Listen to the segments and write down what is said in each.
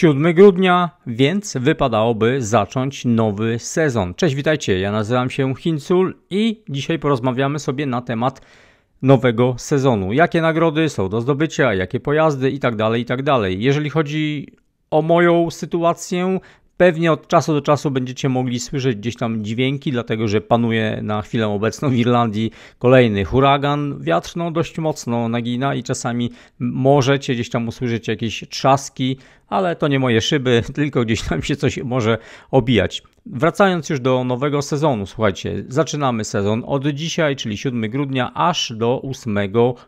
7 grudnia, więc wypadałoby zacząć nowy sezon. Cześć, witajcie, ja nazywam się Hincul i dzisiaj porozmawiamy sobie na temat nowego sezonu. Jakie nagrody są do zdobycia, jakie pojazdy itd., tak itd. Tak Jeżeli chodzi o moją sytuację, Pewnie od czasu do czasu będziecie mogli słyszeć gdzieś tam dźwięki, dlatego że panuje na chwilę obecną w Irlandii kolejny huragan. Wiatr no, dość mocno nagina i czasami możecie gdzieś tam usłyszeć jakieś trzaski, ale to nie moje szyby, tylko gdzieś tam się coś może obijać. Wracając już do nowego sezonu, słuchajcie, zaczynamy sezon od dzisiaj, czyli 7 grudnia, aż do 8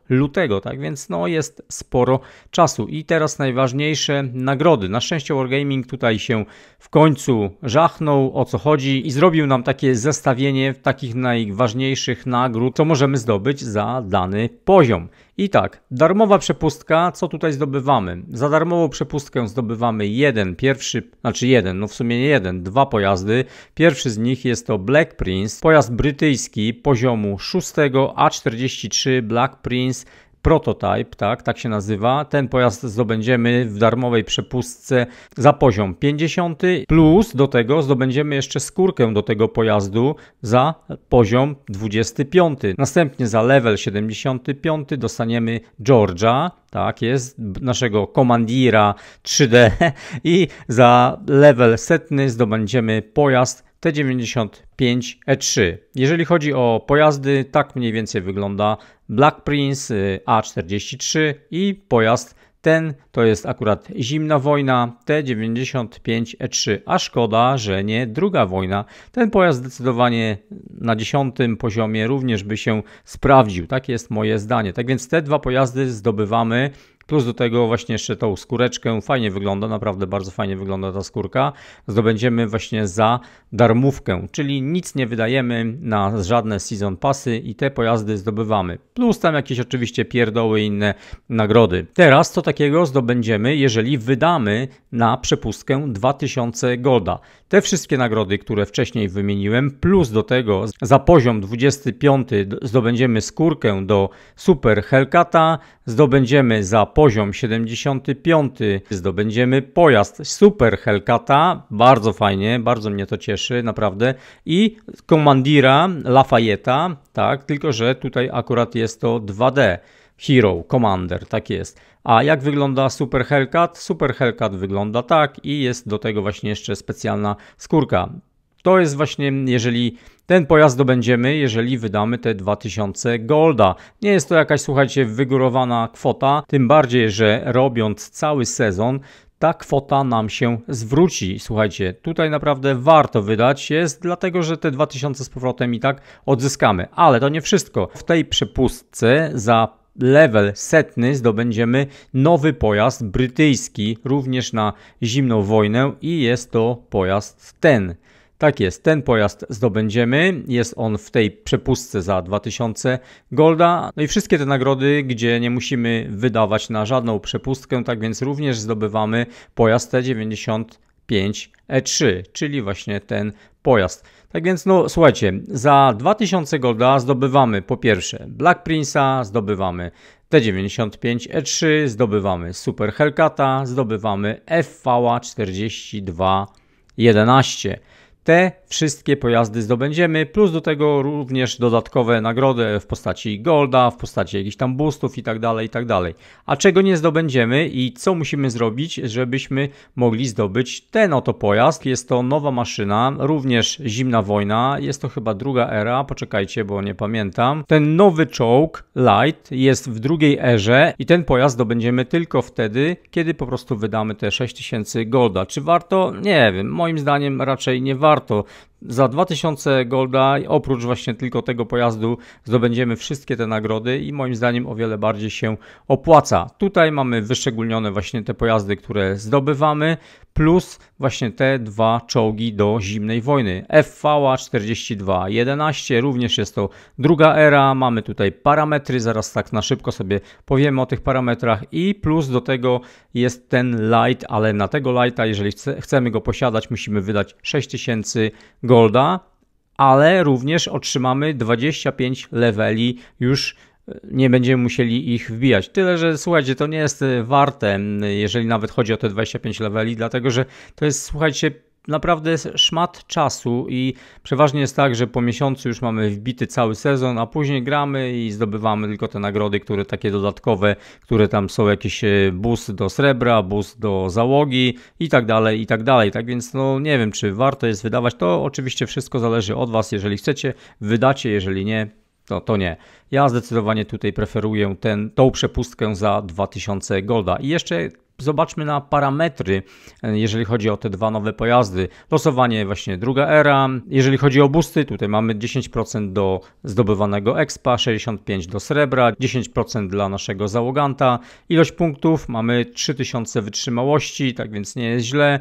lutego, tak więc no jest sporo czasu. I teraz najważniejsze nagrody. Na szczęście Wargaming tutaj się w końcu żachnął, o co chodzi i zrobił nam takie zestawienie takich najważniejszych nagród, co możemy zdobyć za dany poziom. I tak, darmowa przepustka, co tutaj zdobywamy? Za darmową przepustkę zdobywamy jeden, pierwszy, znaczy jeden, no w sumie nie jeden, dwa pojazdy. Pierwszy z nich jest to Black Prince, pojazd brytyjski poziomu 6 A43 Black Prince Prototype, tak, tak się nazywa. Ten pojazd zdobędziemy w darmowej przepustce za poziom 50, plus do tego zdobędziemy jeszcze skórkę do tego pojazdu za poziom 25. Następnie za level 75 dostaniemy Georgia, tak, jest naszego komandira 3D i za level setny zdobędziemy pojazd T95E3. Jeżeli chodzi o pojazdy, tak mniej więcej wygląda Black Prince y, A43 i pojazd ten to jest akurat zimna wojna T95E3, a szkoda, że nie druga wojna. Ten pojazd zdecydowanie na dziesiątym poziomie również by się sprawdził. Takie jest moje zdanie. Tak więc te dwa pojazdy zdobywamy Plus do tego właśnie jeszcze tą skóreczkę. Fajnie wygląda, naprawdę bardzo fajnie wygląda ta skórka. Zdobędziemy właśnie za darmówkę, czyli nic nie wydajemy na żadne season pasy i te pojazdy zdobywamy. Plus tam jakieś oczywiście pierdoły i inne nagrody. Teraz co takiego zdobędziemy, jeżeli wydamy na przepustkę 2000 golda. Te wszystkie nagrody, które wcześniej wymieniłem, plus do tego za poziom 25 zdobędziemy skórkę do Super Hellcata, zdobędziemy za poziom 75. Zdobędziemy pojazd Super Hellcata, bardzo fajnie, bardzo mnie to cieszy, naprawdę. I komandira Lafayette'a, tak, tylko że tutaj akurat jest to 2D. Hero, Commander, tak jest. A jak wygląda Super Hellcat? Super Hellcat wygląda tak i jest do tego właśnie jeszcze specjalna skórka. To jest właśnie, jeżeli ten pojazd dobędziemy, jeżeli wydamy te 2000 golda. Nie jest to jakaś, słuchajcie, wygórowana kwota, tym bardziej, że robiąc cały sezon, ta kwota nam się zwróci. Słuchajcie, tutaj naprawdę warto wydać jest, dlatego że te 2000 z powrotem i tak odzyskamy. Ale to nie wszystko. W tej przepustce za level setny zdobędziemy nowy pojazd brytyjski, również na zimną wojnę i jest to pojazd ten. Tak jest, ten pojazd zdobędziemy. Jest on w tej przepustce za 2000 golda. No i wszystkie te nagrody, gdzie nie musimy wydawać na żadną przepustkę, tak więc również zdobywamy pojazd t 95 5E3, czyli właśnie ten pojazd. Tak więc, no słuchajcie, za 2000 golda zdobywamy po pierwsze Black Prince'a, zdobywamy T95E3, e zdobywamy Super Hellcata, zdobywamy FV4211 te wszystkie pojazdy zdobędziemy, plus do tego również dodatkowe nagrody w postaci golda, w postaci jakichś tam boostów itd., tak itd. Tak A czego nie zdobędziemy i co musimy zrobić, żebyśmy mogli zdobyć ten oto pojazd? Jest to nowa maszyna, również zimna wojna, jest to chyba druga era, poczekajcie, bo nie pamiętam. Ten nowy czołg Light jest w drugiej erze i ten pojazd zdobędziemy tylko wtedy, kiedy po prostu wydamy te 6000 golda. Czy warto? Nie wiem, moim zdaniem raczej nie warto варту Za 2000 golda, oprócz właśnie tylko tego pojazdu, zdobędziemy wszystkie te nagrody i moim zdaniem o wiele bardziej się opłaca. Tutaj mamy wyszczególnione właśnie te pojazdy, które zdobywamy, plus właśnie te dwa czołgi do zimnej wojny. FVA 4211, również jest to druga era, mamy tutaj parametry, zaraz tak na szybko sobie powiemy o tych parametrach i plus do tego jest ten light, ale na tego lighta, jeżeli chce, chcemy go posiadać, musimy wydać 6000 gold golda, ale również otrzymamy 25 leveli już e, nie będziemy musieli ich wbijać. Tyle, że słuchajcie, to nie jest e, warte, jeżeli nawet chodzi o te 25 leveli, dlatego że to jest, słuchajcie, naprawdę szmat czasu i przeważnie jest tak, że po miesiącu już mamy wbity cały sezon, a później gramy i zdobywamy tylko te nagrody, które takie dodatkowe, które tam są jakieś e, bus do srebra, bus do załogi i tak dalej, i tak dalej. Tak więc no nie wiem, czy warto jest wydawać. To oczywiście wszystko zależy od Was. Jeżeli chcecie, wydacie, jeżeli nie, to, to nie. Ja zdecydowanie tutaj preferuję ten, tą przepustkę za 2000 golda. I jeszcze zobaczmy na parametry, e, jeżeli chodzi o te dwa nowe pojazdy. Losowanie właśnie druga era. Jeżeli chodzi o busty, tutaj mamy 10% do zdobywanego expa, 65 do srebra, 10% dla naszego załoganta. Ilość punktów mamy 3000 wytrzymałości, tak więc nie jest źle.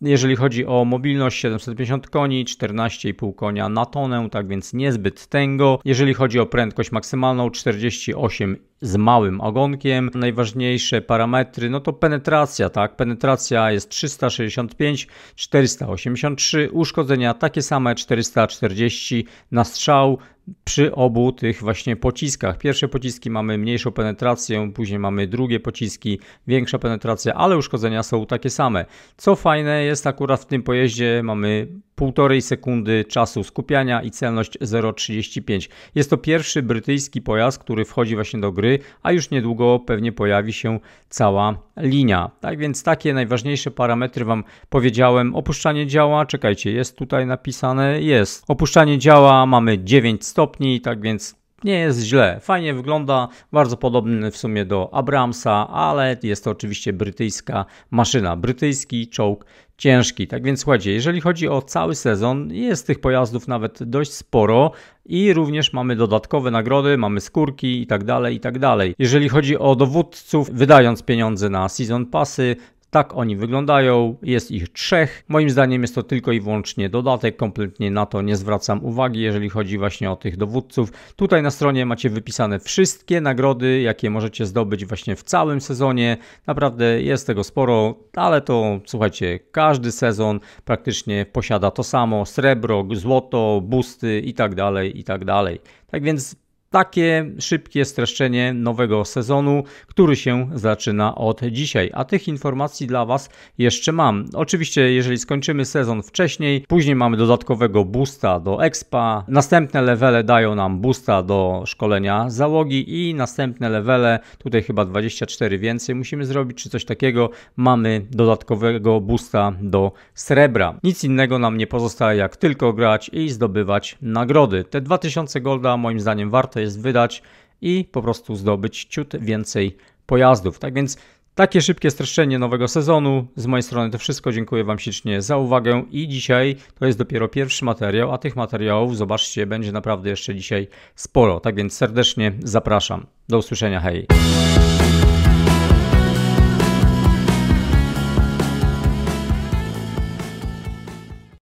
Jeżeli chodzi o mobilność 750 koni, 14,5 konia na tonę, tak więc niezbyt tęgo. Jeżeli chodzi o prędkość maksymalną 48 z małym ogonkiem. Najważniejsze parametry, no to penetracja, tak? Penetracja jest 365, 483, uszkodzenia takie same 440 na strzał, przy obu tych właśnie pociskach. Pierwsze pociski mamy mniejszą penetrację, później mamy drugie pociski, większa penetracja, ale uszkodzenia są takie same. Co fajne jest akurat w tym pojeździe, mamy 1,5 sekundy czasu skupiania i celność 0,35. Jest to pierwszy brytyjski pojazd, który wchodzi właśnie do gry, a już niedługo pewnie pojawi się cała linia. Tak więc takie najważniejsze parametry Wam powiedziałem. Opuszczanie działa, czekajcie, jest tutaj napisane, jest. Opuszczanie działa mamy 9 stopni, tak więc nie jest źle. Fajnie wygląda, bardzo podobny w sumie do Abramsa, ale jest to oczywiście brytyjska maszyna, brytyjski czołg ciężki. Tak więc słuchajcie, jeżeli chodzi o cały sezon, jest tych pojazdów nawet dość sporo i również mamy dodatkowe nagrody, mamy skórki i tak dalej, i tak dalej. Jeżeli chodzi o dowódców, wydając pieniądze na season passy, tak oni wyglądają, jest ich trzech. Moim zdaniem jest to tylko i wyłącznie dodatek, kompletnie na to nie zwracam uwagi, jeżeli chodzi właśnie o tych dowódców. Tutaj na stronie macie wypisane wszystkie nagrody, jakie możecie zdobyć właśnie w całym sezonie. Naprawdę jest tego sporo, ale to słuchajcie, każdy sezon praktycznie posiada to samo: srebro, złoto, busty i tak dalej, i tak dalej. Tak więc takie szybkie streszczenie nowego sezonu, który się zaczyna od dzisiaj, a tych informacji dla Was jeszcze mam. Oczywiście, jeżeli skończymy sezon wcześniej, później mamy dodatkowego boosta do expa, następne levele dają nam boosta do szkolenia załogi i następne levele, tutaj chyba 24 więcej musimy zrobić, czy coś takiego, mamy dodatkowego boosta do srebra. Nic innego nam nie pozostaje, jak tylko grać i zdobywać nagrody. Te 2000 golda moim zdaniem warto warto jest wydać i po prostu zdobyć ciut więcej pojazdów. Tak więc takie szybkie streszczenie nowego sezonu. Z mojej strony to wszystko. Dziękuję Wam ślicznie za uwagę i dzisiaj to jest dopiero pierwszy materiał, a tych materiałów, zobaczcie, będzie naprawdę jeszcze dzisiaj sporo. Tak więc serdecznie zapraszam. Do usłyszenia, hej!